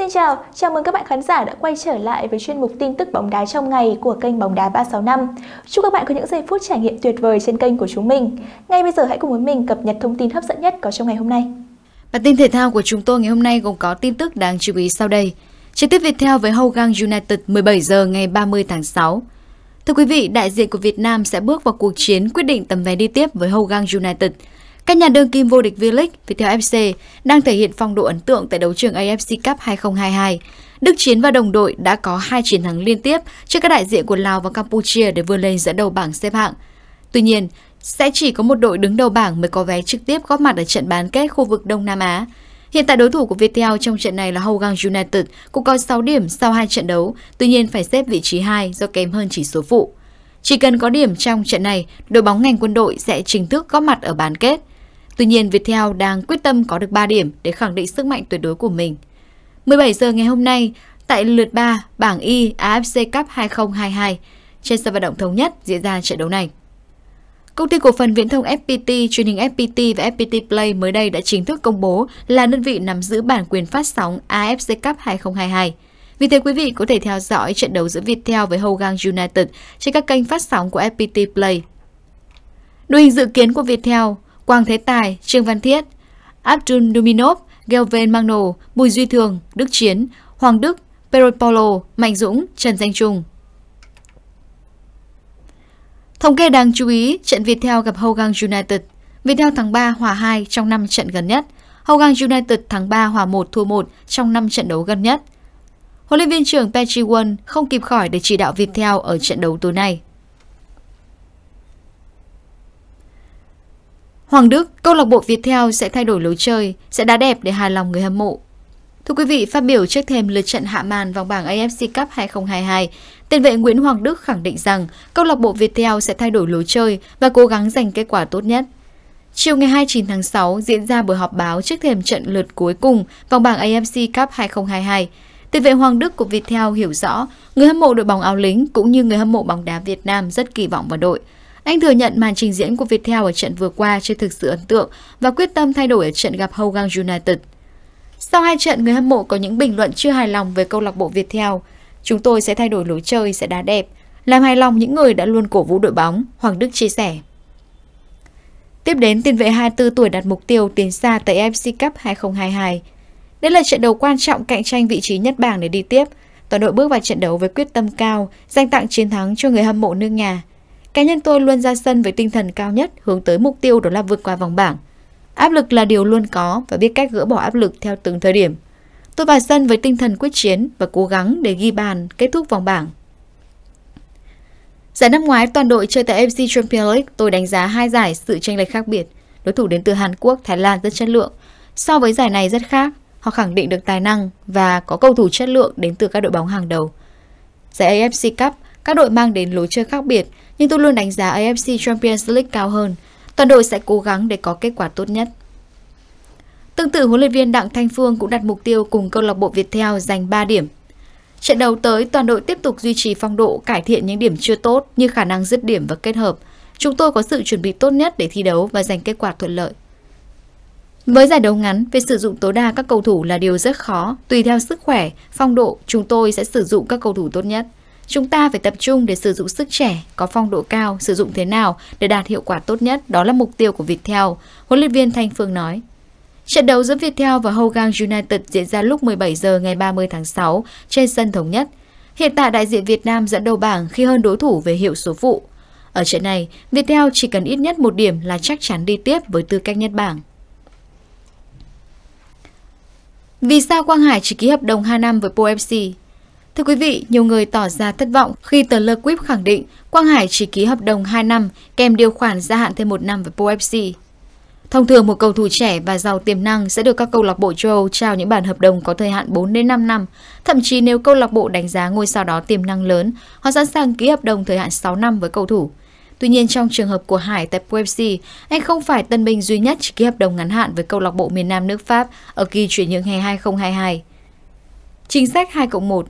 Xin chào, chào mừng các bạn khán giả đã quay trở lại với chuyên mục tin tức bóng đá trong ngày của kênh Bóng đá 365. Chúc các bạn có những giây phút trải nghiệm tuyệt vời trên kênh của chúng mình. Ngay bây giờ hãy cùng với mình cập nhật thông tin hấp dẫn nhất có trong ngày hôm nay. Bản tin thể thao của chúng tôi ngày hôm nay gồm có tin tức đáng chú ý sau đây. Trực tiếp theo với Hougang United 17 giờ ngày 30 tháng 6. Thưa quý vị, đại diện của Việt Nam sẽ bước vào cuộc chiến quyết định tầm vé đi tiếp với Hougang United – các nhà đương kim vô địch V-League viettel FC đang thể hiện phong độ ấn tượng tại đấu trường AFC Cup 2022. Đức Chiến và đồng đội đã có hai chiến thắng liên tiếp trước các đại diện của Lào và Campuchia để vươn lên dẫn đầu bảng xếp hạng. Tuy nhiên, sẽ chỉ có một đội đứng đầu bảng mới có vé trực tiếp góp mặt ở trận bán kết khu vực Đông Nam Á. Hiện tại đối thủ của viettel trong trận này là Hougang United cũng có 6 điểm sau hai trận đấu, tuy nhiên phải xếp vị trí 2 do kém hơn chỉ số phụ. Chỉ cần có điểm trong trận này, đội bóng ngành quân đội sẽ chính thức góp mặt ở bán kết. Tuy nhiên, Viettel đang quyết tâm có được 3 điểm để khẳng định sức mạnh tuyệt đối của mình. 17 giờ ngày hôm nay, tại lượt 3 bảng Y AFC Cup 2022, trên sân vận động thống nhất diễn ra trận đấu này. Công ty cổ phần viễn thông FPT, truyền hình FPT và FPT Play mới đây đã chính thức công bố là đơn vị nắm giữ bản quyền phát sóng AFC Cup 2022. Vì thế quý vị có thể theo dõi trận đấu giữa Viettel với Hogan United trên các kênh phát sóng của FPT Play. Đội hình dự kiến của Viettel Quang Thế Tài, Trương Văn Thiết, Abdul Dominov, Gelven Magno, Bùi Duy Thường, Đức Chiến, Hoàng Đức, Peropolo, Mạnh Dũng, Trần Danh Trung. Thống kê đáng chú ý, trận Viettel gặp Hogan United. Viettel thắng 3 hòa 2 trong 5 trận gần nhất. Hogan United thắng 3 hòa 1 thua 1 trong 5 trận đấu gần nhất. Huấn luyện viên trưởng Patrick Won không kịp khỏi để chỉ đạo Viettel ở trận đấu tối nay. Hoàng Đức, câu lạc bộ Viettel sẽ thay đổi lối chơi, sẽ đá đẹp để hài lòng người hâm mộ. Thưa quý vị, phát biểu trước thềm lượt trận hạ màn vòng bảng AFC Cup 2022, tiền vệ Nguyễn Hoàng Đức khẳng định rằng câu lạc bộ Viettel sẽ thay đổi lối chơi và cố gắng giành kết quả tốt nhất. Chiều ngày 29 tháng 6 diễn ra buổi họp báo trước thềm trận lượt cuối cùng vòng bảng AFC Cup 2022. Tiền vệ Hoàng Đức của Viettel hiểu rõ người hâm mộ đội bóng áo lính cũng như người hâm mộ bóng đá Việt Nam rất kỳ vọng vào đội. Anh thừa nhận màn trình diễn của Viettel ở trận vừa qua chưa thực sự ấn tượng và quyết tâm thay đổi ở trận gặp hougang United. Sau hai trận, người hâm mộ có những bình luận chưa hài lòng về câu lạc bộ Viettel. Chúng tôi sẽ thay đổi lối chơi, sẽ đá đẹp, làm hài lòng những người đã luôn cổ vũ đội bóng, Hoàng Đức chia sẻ. Tiếp đến, tiền vệ 24 tuổi đặt mục tiêu tiến xa tại AFC Cup 2022. Đây là trận đấu quan trọng cạnh tranh vị trí nhất bảng để đi tiếp. Toàn đội bước vào trận đấu với quyết tâm cao, dành tặng chiến thắng cho người hâm mộ nước nhà. Cá nhân tôi luôn ra sân với tinh thần cao nhất, hướng tới mục tiêu đó là vượt qua vòng bảng. Áp lực là điều luôn có và biết cách gỡ bỏ áp lực theo từng thời điểm. Tôi vào sân với tinh thần quyết chiến và cố gắng để ghi bàn kết thúc vòng bảng. Giải năm ngoái toàn đội chơi tại AFC Champions League, tôi đánh giá hai giải sự tranh lệch khác biệt. Đối thủ đến từ Hàn Quốc, Thái Lan rất chất lượng. So với giải này rất khác, họ khẳng định được tài năng và có cầu thủ chất lượng đến từ các đội bóng hàng đầu. Giải AFC Cup, các đội mang đến lối chơi khác biệt, nhưng tôi luôn đánh giá AFC Champions League cao hơn. Toàn đội sẽ cố gắng để có kết quả tốt nhất. Tương tự huấn luyện viên Đặng Thanh Phương cũng đặt mục tiêu cùng câu lạc bộ Viettel giành 3 điểm. Trận đấu tới, toàn đội tiếp tục duy trì phong độ, cải thiện những điểm chưa tốt như khả năng dứt điểm và kết hợp. Chúng tôi có sự chuẩn bị tốt nhất để thi đấu và giành kết quả thuận lợi. Với giải đấu ngắn, việc sử dụng tối đa các cầu thủ là điều rất khó. Tùy theo sức khỏe, phong độ, chúng tôi sẽ sử dụng các cầu thủ tốt nhất. Chúng ta phải tập trung để sử dụng sức trẻ, có phong độ cao, sử dụng thế nào để đạt hiệu quả tốt nhất, đó là mục tiêu của Viettel, huấn luyện viên Thanh Phương nói. Trận đấu giữa Viettel và Hogang United diễn ra lúc 17 giờ ngày 30 tháng 6 trên sân thống nhất. Hiện tại đại diện Việt Nam dẫn đầu bảng khi hơn đối thủ về hiệu số phụ Ở trận này, Viettel chỉ cần ít nhất một điểm là chắc chắn đi tiếp với tư cách nhất bảng. Vì sao Quang Hải chỉ ký hợp đồng 2 năm với Po Thưa quý vị, nhiều người tỏ ra thất vọng khi tờ Le Quip khẳng định Quang Hải chỉ ký hợp đồng 2 năm kèm điều khoản gia hạn thêm một năm với POFC. Thông thường một cầu thủ trẻ và giàu tiềm năng sẽ được các câu lạc bộ châu Âu trao những bản hợp đồng có thời hạn 4 đến 5 năm, thậm chí nếu câu lạc bộ đánh giá ngôi sao đó tiềm năng lớn, họ sẵn sàng ký hợp đồng thời hạn 6 năm với cầu thủ. Tuy nhiên trong trường hợp của Hải tại PFC, anh không phải tân binh duy nhất chỉ ký hợp đồng ngắn hạn với câu lạc bộ miền Nam nước Pháp ở kỳ chuyển nhượng hè 2022. Chính sách 2 cộng 1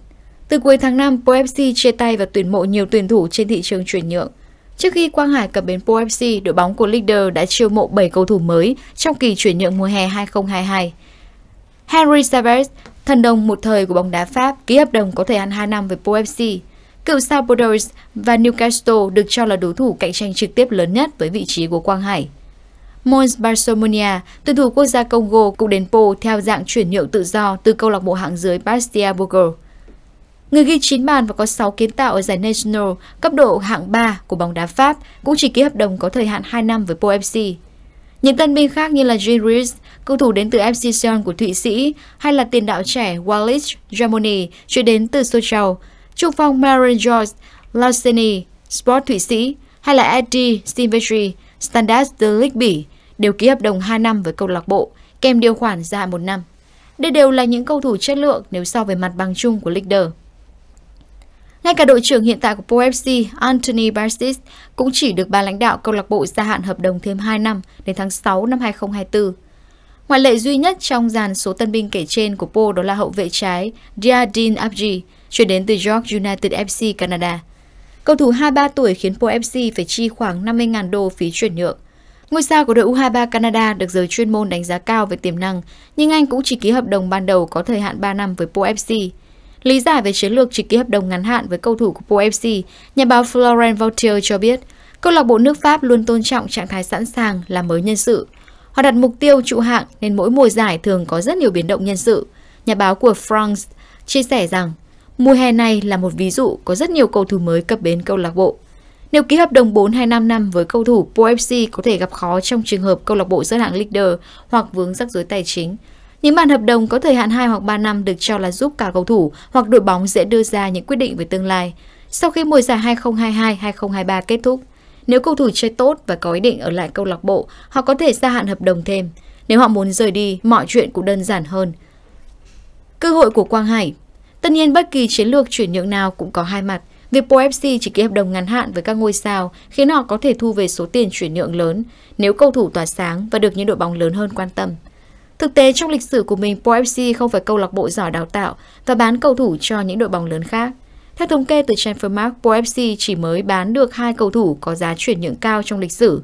từ cuối tháng 5, PFC chia tay và tuyển mộ nhiều tuyển thủ trên thị trường chuyển nhượng. Trước khi Quang Hải cập bến PFC, đội bóng của Leader đã chiêu mộ 7 cầu thủ mới trong kỳ chuyển nhượng mùa hè 2022. Henry Savage, thần đồng một thời của bóng đá Pháp, ký hợp đồng có thời hạn 2 năm với PFC. Cựu sao và Newcastle được cho là đối thủ cạnh tranh trực tiếp lớn nhất với vị trí của Quang Hải. Mons Barsomonia, tuyển thủ quốc gia Congo cũng đến Po theo dạng chuyển nhượng tự do từ câu lạc bộ hạng dưới Bastia Burger. Người ghi 9 bàn và có 6 kiến tạo ở giải National, cấp độ hạng 3 của bóng đá Pháp, cũng chỉ ký hợp đồng có thời hạn 2 năm vớiPo FC. Những tân binh khác như là Gilles, cầu thủ đến từ FC Sion của Thụy Sĩ, hay là tiền đạo trẻ Wallace Jamoni chuyển đến từ Sochaux, trung phong Marion George, Lauseni, Sport Thụy Sĩ, hay là Eddie Silvestri, Standard the Ligue Bỉ, đều ký hợp đồng 2 năm với câu lạc bộ, kèm điều khoản gia hạn 1 năm. Đây đều là những cầu thủ chất lượng nếu so với mặt bằng chung của Leader. Ngay cả đội trưởng hiện tại của Pro FC, Anthony Bastis, cũng chỉ được ban lãnh đạo câu lạc bộ gia hạn hợp đồng thêm 2 năm đến tháng 6 năm 2024. Ngoại lệ duy nhất trong dàn số tân binh kể trên của Paul đó là hậu vệ trái Diadine Abji, chuyển đến từ York United FC Canada. Cầu thủ 23 tuổi khiến Paul FC phải chi khoảng 50.000 đô phí chuyển nhượng. Ngôi sao của đội U23 Canada được giới chuyên môn đánh giá cao về tiềm năng, nhưng anh cũng chỉ ký hợp đồng ban đầu có thời hạn 3 năm với Paul FC. Lý giải về chiến lược chỉ ký hợp đồng ngắn hạn với cầu thủ của Pro FC, nhà báo Florent Vautier cho biết, câu lạc bộ nước Pháp luôn tôn trọng trạng thái sẵn sàng là mới nhân sự. Họ đặt mục tiêu trụ hạng nên mỗi mùa giải thường có rất nhiều biến động nhân sự. Nhà báo của France chia sẻ rằng, mùa hè này là một ví dụ có rất nhiều cầu thủ mới cập bến câu lạc bộ. Nếu ký hợp đồng 4 hay 5 năm với cầu thủ Pro FC có thể gặp khó trong trường hợp câu lạc bộ rớt hạng leader hoặc vướng rắc rối tài chính, những bản hợp đồng có thời hạn 2 hoặc 3 năm được cho là giúp cả cầu thủ hoặc đội bóng dễ đưa ra những quyết định về tương lai. Sau khi mùa giải 2022-2023 kết thúc, nếu cầu thủ chơi tốt và có ý định ở lại câu lạc bộ, họ có thể gia hạn hợp đồng thêm. Nếu họ muốn rời đi, mọi chuyện cũng đơn giản hơn. Cơ hội của Quang Hải Tất nhiên bất kỳ chiến lược chuyển nhượng nào cũng có hai mặt. Việc Pro FC chỉ ký hợp đồng ngắn hạn với các ngôi sao khiến họ có thể thu về số tiền chuyển nhượng lớn nếu cầu thủ tỏa sáng và được những đội bóng lớn hơn quan tâm. Thực tế trong lịch sử của mình, Pro FC không phải câu lạc bộ giỏi đào tạo và bán cầu thủ cho những đội bóng lớn khác. Theo thống kê từ Transfermarkt, Pro FC chỉ mới bán được hai cầu thủ có giá chuyển nhượng cao trong lịch sử.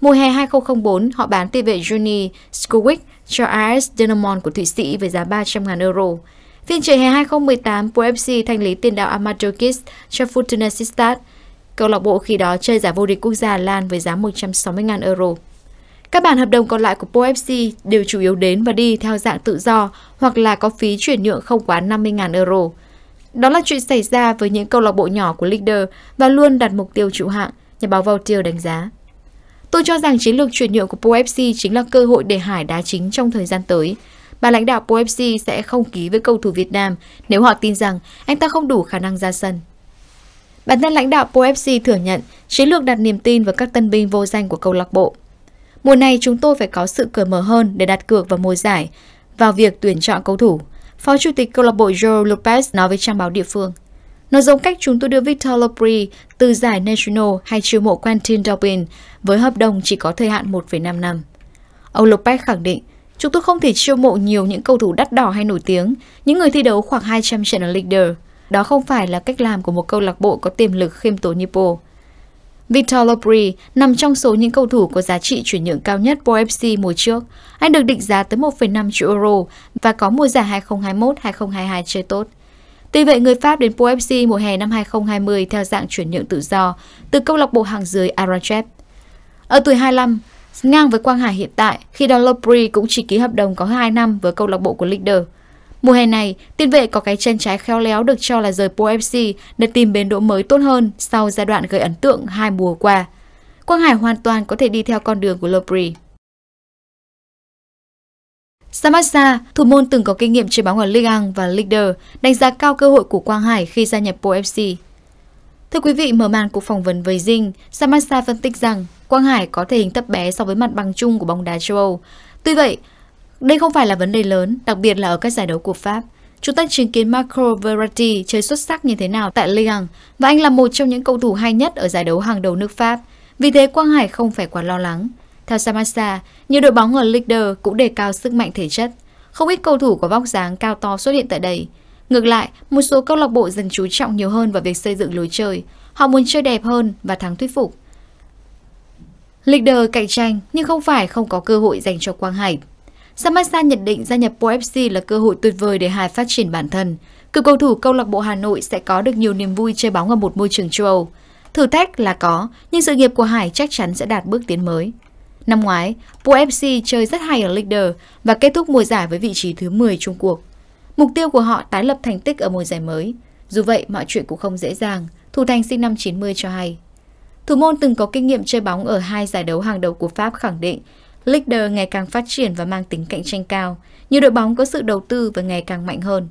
Mùa hè 2004, họ bán tiền vệ Juni Skowicz cho AS Dinamon của Thụy Sĩ với giá 300.000 euro. Phiên trời hè 2018, Pro FC thanh lý tiền đạo Amato Kiss cho Fortuna Sittard. Câu lạc bộ khi đó chơi giải vô địch quốc gia Lan với giá 160.000 euro. Các bản hợp đồng còn lại của POFC đều chủ yếu đến và đi theo dạng tự do hoặc là có phí chuyển nhượng không quá 50.000 euro. Đó là chuyện xảy ra với những câu lạc bộ nhỏ của Leader và luôn đặt mục tiêu trụ hạng, nhà báo Vautier đánh giá. Tôi cho rằng chiến lược chuyển nhượng của POFC chính là cơ hội để Hải đá chính trong thời gian tới. Bà lãnh đạo POFC sẽ không ký với cầu thủ Việt Nam nếu họ tin rằng anh ta không đủ khả năng ra sân. Bản thân lãnh đạo POFC thừa nhận chiến lược đặt niềm tin vào các tân binh vô danh của câu lạc bộ. Mùa này chúng tôi phải có sự cởi mở hơn để đặt cược vào mùa giải, vào việc tuyển chọn cầu thủ. Phó Chủ tịch câu lạc bộ Joe Lopez nói với trang báo địa phương. Nó giống cách chúng tôi đưa Victor Lopri từ giải National hay chiêu mộ Quentin Dobbin với hợp đồng chỉ có thời hạn 1,5 năm. Ông Lopez khẳng định, chúng tôi không thể chiêu mộ nhiều những cầu thủ đắt đỏ hay nổi tiếng, những người thi đấu khoảng 200 trận ở leader. Đó không phải là cách làm của một câu lạc bộ có tiềm lực khiêm tốn như Paul. Victor Lopri nằm trong số những cầu thủ có giá trị chuyển nhượng cao nhất của FC mùa trước. Anh được định giá tới 1,5 triệu euro và có mùa giải 2021-2022 chơi tốt. Tuy vậy, người Pháp đến Pro FC mùa hè năm 2020 theo dạng chuyển nhượng tự do từ câu lạc bộ hàng dưới Arachep. Ở tuổi 25, ngang với Quang Hải hiện tại, khi đó Lopri cũng chỉ ký hợp đồng có 2 năm với câu lạc bộ của Leader. Mùa hè này, tiền vệ có cái chân trái khéo léo được cho là rời Pro FC để tìm bến đỗ mới tốt hơn sau giai đoạn gây ấn tượng hai mùa qua. Quang Hải hoàn toàn có thể đi theo con đường của Lopri. Samasa, thủ môn từng có kinh nghiệm chơi bóng ở Ligue 1 và Ligue 2, đánh giá cao cơ hội của Quang Hải khi gia nhập Pro FC. Thưa quý vị, mở màn cuộc phỏng vấn với Dinh, Samasa phân tích rằng Quang Hải có thể hình thấp bé so với mặt bằng chung của bóng đá châu Âu. Tuy vậy, đây không phải là vấn đề lớn, đặc biệt là ở các giải đấu của Pháp. Chúng ta chứng kiến Marco Verratti chơi xuất sắc như thế nào tại Lyon và anh là một trong những cầu thủ hay nhất ở giải đấu hàng đầu nước Pháp. Vì thế Quang Hải không phải quá lo lắng. Theo Samasa, nhiều đội bóng ở Ligue 1 cũng đề cao sức mạnh thể chất. Không ít cầu thủ có vóc dáng cao to xuất hiện tại đây. Ngược lại, một số câu lạc bộ dần chú trọng nhiều hơn vào việc xây dựng lối chơi. Họ muốn chơi đẹp hơn và thắng thuyết phục. Ligue 1 cạnh tranh nhưng không phải không có cơ hội dành cho Quang Hải. Samasa nhận định gia nhập Pro FC là cơ hội tuyệt vời để Hải phát triển bản thân. Cựu cầu thủ câu lạc bộ Hà Nội sẽ có được nhiều niềm vui chơi bóng ở một môi trường châu Âu. Thử thách là có, nhưng sự nghiệp của Hải chắc chắn sẽ đạt bước tiến mới. Năm ngoái, Pro FC chơi rất hay ở Leader và kết thúc mùa giải với vị trí thứ 10 Trung cuộc. Mục tiêu của họ tái lập thành tích ở mùa giải mới. Dù vậy, mọi chuyện cũng không dễ dàng, Thủ Thành sinh năm 90 cho hay. Thủ môn từng có kinh nghiệm chơi bóng ở hai giải đấu hàng đầu của Pháp khẳng định Leader ngày càng phát triển và mang tính cạnh tranh cao. Nhiều đội bóng có sự đầu tư và ngày càng mạnh hơn.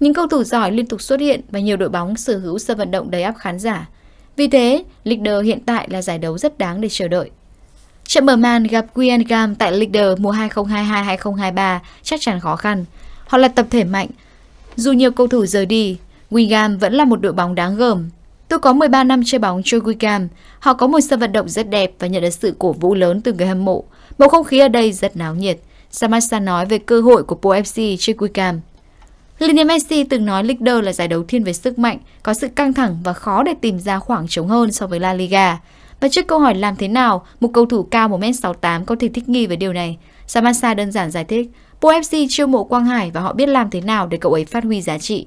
Những cầu thủ giỏi liên tục xuất hiện và nhiều đội bóng sở hữu sân vận động đầy áp khán giả. Vì thế, Leader hiện tại là giải đấu rất đáng để chờ đợi. Trận mở màn gặp Guingamp tại Leader mùa 2022-2023 chắc chắn khó khăn. Họ là tập thể mạnh. Dù nhiều cầu thủ rời đi, Guingamp vẫn là một đội bóng đáng gờm. Tôi có 13 năm chơi bóng cho Guingamp. Họ có một sân vận động rất đẹp và nhận được sự cổ vũ lớn từ người hâm mộ. Bầu không khí ở đây rất náo nhiệt. Samasa nói về cơ hội của Pro FC Chikwikam. Lionel Messi từng nói Leader là giải đấu thiên về sức mạnh, có sự căng thẳng và khó để tìm ra khoảng trống hơn so với La Liga. Và trước câu hỏi làm thế nào một cầu thủ cao 1m68 có thể thích nghi với điều này, Samasa đơn giản giải thích, Pro FC chiêu mộ Quang Hải và họ biết làm thế nào để cậu ấy phát huy giá trị.